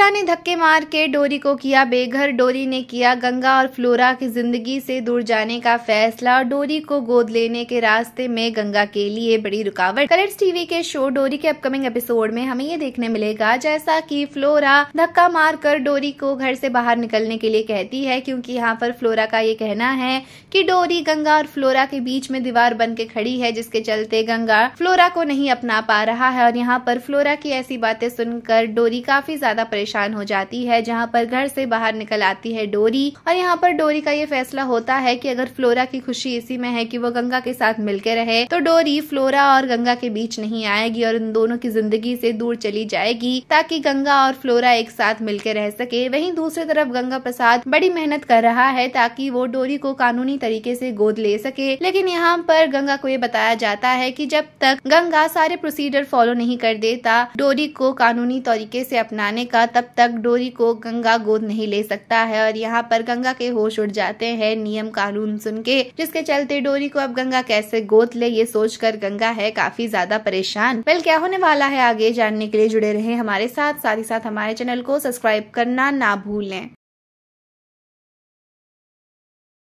flora ने धक्के मार के डोरी को किया बेघर डोरी ने किया गंगा और फ्लोरा की जिंदगी से दूर जाने का फैसला और डोरी को गोद लेने के रास्ते में गंगा के लिए बड़ी रुकावट कलर्स टीवी के शो डोरी के अपकमिंग एपिसोड में हमें ये देखने मिलेगा जैसा कि फ्लोरा धक्का मार कर डोरी को घर से बाहर निकलने के लिए कहती है क्योंकि यहाँ पर फ्लोरा का ये कहना है कि डोरी गंगा और फ्लोरा के बीच में दीवार बन के खड़ी है जिसके चलते गंगा फ्लोरा को नहीं अपना पा रहा है और यहाँ पर फ्लोरा की ऐसी बातें सुनकर डोरी काफी ज्यादा परेशान परेशान हो जाती है जहाँ पर घर से बाहर निकल आती है डोरी और यहाँ पर डोरी का ये फैसला होता है कि अगर फ्लोरा की खुशी इसी में है कि वो गंगा के साथ मिलकर रहे तो डोरी फ्लोरा और गंगा के बीच नहीं आएगी और इन दोनों की जिंदगी से दूर चली जाएगी ताकि गंगा और फ्लोरा एक साथ मिलकर रह सके वहीं दूसरी तरफ गंगा प्रसाद बड़ी मेहनत कर रहा है ताकि वो डोरी को कानूनी तरीके से गोद ले सके लेकिन यहाँ पर गंगा को ये बताया जाता है कि जब तक गंगा सारे प्रोसीजर फॉलो नहीं कर देता डोरी को कानूनी तरीके से अपनाने का तब तब तक डोरी को गंगा गोद नहीं ले सकता है और यहाँ पर गंगा के होश उड़ जाते हैं नियम कानून सुन के जिसके चलते डोरी को अब गंगा कैसे गोद ले ये सोच कर गंगा है काफी ज्यादा परेशान वेल क्या होने वाला है आगे जानने के लिए जुड़े रहे हमारे साथ साथ ही साथ हमारे चैनल को सब्सक्राइब करना ना भूलें